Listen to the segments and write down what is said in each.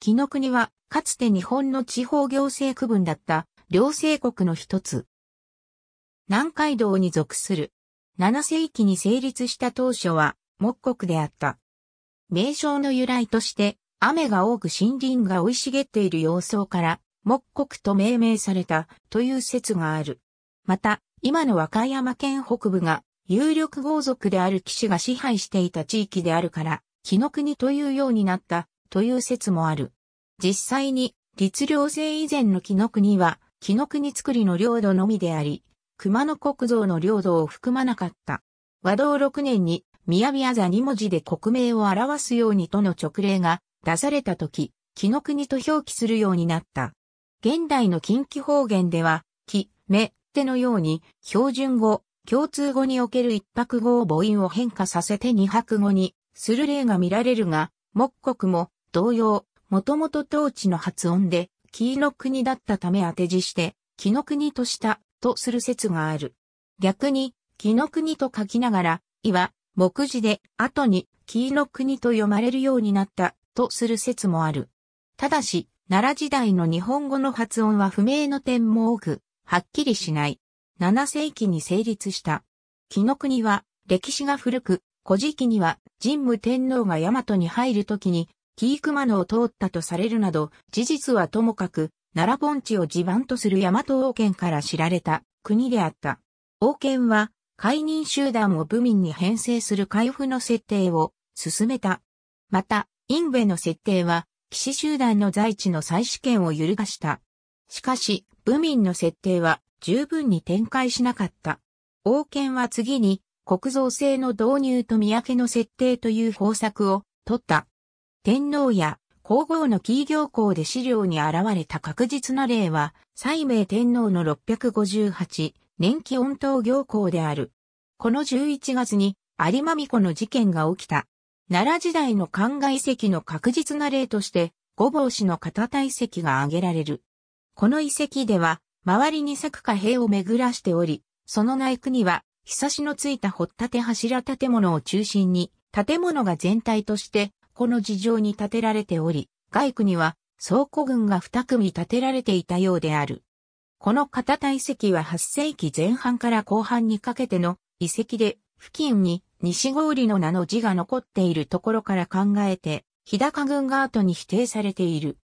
紀の国は、かつて日本の地方行政区分だった、両政国の一つ。南海道に属する。7世紀に成立した当初は、木国であった。名称の由来として、雨が多く森林が生い茂っている様相から、木国と命名されたという説がある。また、今の和歌山県北部が有力豪族である騎士が支配していた地域であるから、紀の国というようになったという説もある。実際に、律令制以前の紀の国は、紀の国作りの領土のみであり、熊野国造の領土を含まなかった。和道6年に、宮あ座2文字で国名を表すようにとの直令が出された時、紀の国と表記するようになった。現代の近畿方言では、木、目、てのように、標準語、共通語における一泊語を母音を変化させて二泊語にする例が見られるが、木国も同様、もともと当地の発音で、木の国だったため当て字して、木の国としたとする説がある。逆に、木の国と書きながら、いは、目次で、後に、木の国と読まれるようになったとする説もある。ただし、奈良時代の日本語の発音は不明の点も多く、はっきりしない。7世紀に成立した。紀の国は、歴史が古く、古事記には、神武天皇が大和に入るときに、キークマノを通ったとされるなど、事実はともかく、奈良盆地を地盤とする大和王権から知られた国であった。王権は、解任集団を部民に編成する開封の設定を進めた。また、インベの設定は、騎士集団の在地の再試験を揺るがした。しかし、部民の設定は十分に展開しなかった。王権は次に、国造制の導入と見分けの設定という方策を取った。天皇や皇后の企業校で資料に現れた確実な例は、西明天皇の658年期恩統行校である。この11月に有馬美子の事件が起きた。奈良時代の灌漑跡の確実な例として、五坊氏の片体跡が挙げられる。この遺跡では、周りに作貨幣を巡らしており、その内区には、ひさしのついた掘立柱建物を中心に、建物が全体としてこの事情に建てられており、外区には倉庫群が2組建てられていたようである。この片体石は8世紀前半から後半にかけての遺跡で、付近に西郡の名の字が残っているところから考えて、日高群が後に否定されている。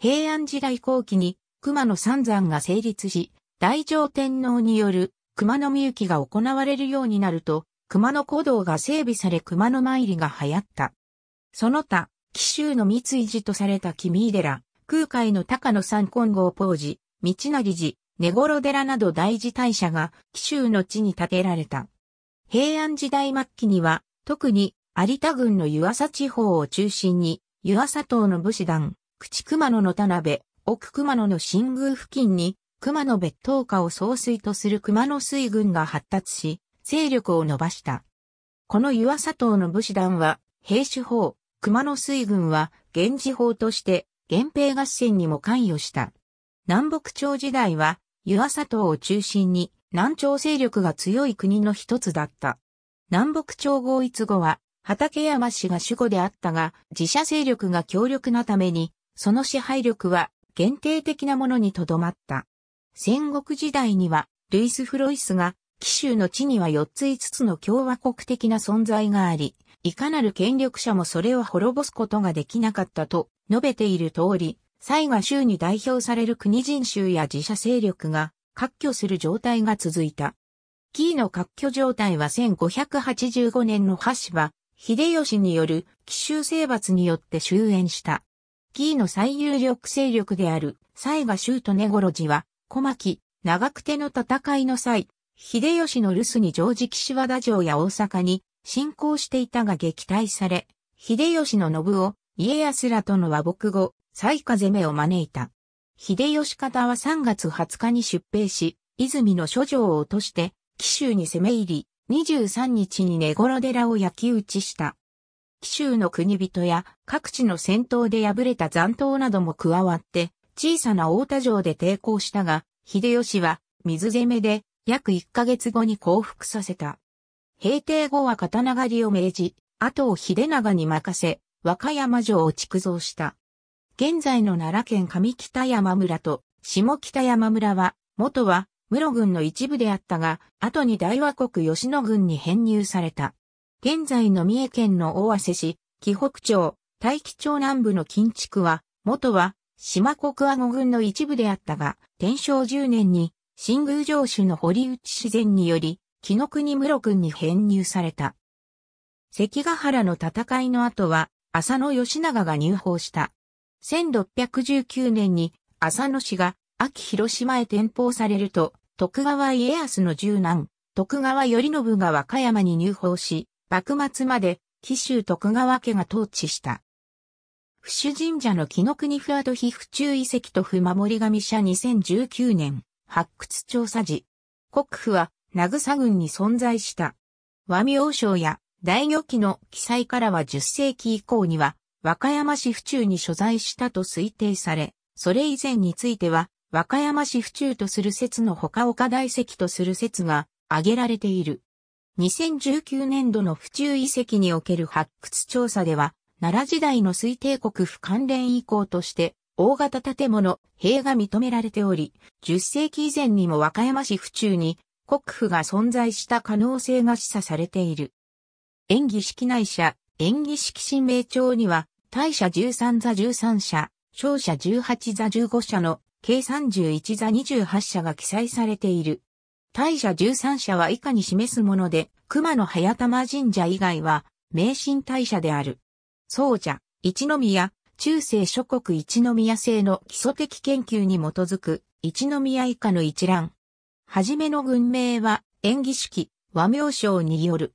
平安時代後期に熊野三山が成立し、大乗天皇による熊野みゆきが行われるようになると、熊野古道が整備され熊野参りが流行った。その他、紀州の三井寺とされた君井寺、空海の高野三金剛法寺、道成寺、根頃寺など大寺大社が紀州の地に建てられた。平安時代末期には、特に有田郡の湯浅地方を中心に、湯浅島の武士団、口熊野の田辺、奥熊野の新宮付近に、熊野別当家を総帥とする熊野水軍が発達し、勢力を伸ばした。この湯浅島の武士団は、兵士法、熊野水軍は、源氏法として、源平合戦にも関与した。南北朝時代は、湯浅島を中心に、南朝勢力が強い国の一つだった。南北朝合一後は、畠山氏が主語であったが、自社勢力が強力なために、その支配力は限定的なものにとどまった。戦国時代には、ルイス・フロイスが、紀州の地には4つ5つの共和国的な存在があり、いかなる権力者もそれを滅ぼすことができなかったと述べている通り、西賀州に代表される国人州や自社勢力が割拠する状態が続いた。キーの割拠状態は1585年の橋場、秀吉による奇襲征伐によって終焉した。キーの最有力勢力である西賀州と根頃寺は、小牧、長久手の戦いの際、秀吉の留守に常時岸和田城や大阪に信仰していたが撃退され、秀吉の信を家康らとの和睦後、最下攻めを招いた。秀吉方は3月20日に出兵し、泉の諸城を落として、紀州に攻め入り、23日に根頃寺を焼き打ちした。紀州の国人や各地の戦闘で敗れた残党なども加わって、小さな大田城で抵抗したが、秀吉は水攻めで約1ヶ月後に降伏させた。平定後は刀狩りを命じ、後を秀長に任せ、和歌山城を築造した。現在の奈良県上北山村と下北山村は、元は室郡の一部であったが、後に大和国吉野郡に編入された。現在の三重県の大瀬市、紀北町、大紀町南部の近地区は、元は島国阿護郡の一部であったが、天正10年に新宮城主の堀内自然により、紀の国室君に編入された。関ヶ原の戦いの後は、浅野義長が入法した。1619年に浅野氏が秋広島へ転封されると、徳川家康の十男、徳川頼信が和歌山に入法し、幕末まで紀州徳川家が統治した。不主神社の紀の国不跡非府中遺跡と不守り神社2019年発掘調査時。国府は名草郡に存在した。和名将や大魚記の記載からは10世紀以降には、和歌山市府中に所在したと推定され、それ以前については、和歌山市府中とする説の他岡大石とする説が挙げられている。2019年度の府中遺跡における発掘調査では、奈良時代の推定国府関連遺構として、大型建物、塀が認められており、10世紀以前にも和歌山市府中に国府が存在した可能性が示唆されている。演技式内社、演技式神明帳には、大社13座13社、小社18座15社の計31座28社が記載されている。大社13社は以下に示すもので、熊野早玉神社以外は、名神大社である。宗者、一宮、中世諸国一宮制の基礎的研究に基づく、一宮以下の一覧、はじめの軍名は、演技式、和名称による。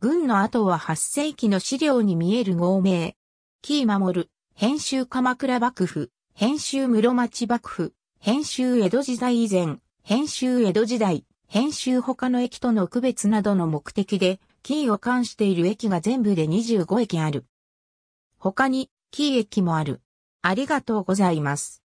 軍の後は8世紀の資料に見える合名。キー守る、編集鎌倉幕府、編集室町幕府、編集江戸時代以前、編集江戸時代、編集他の駅との区別などの目的で、キーを冠している駅が全部で25駅ある。他に、キー駅もある。ありがとうございます。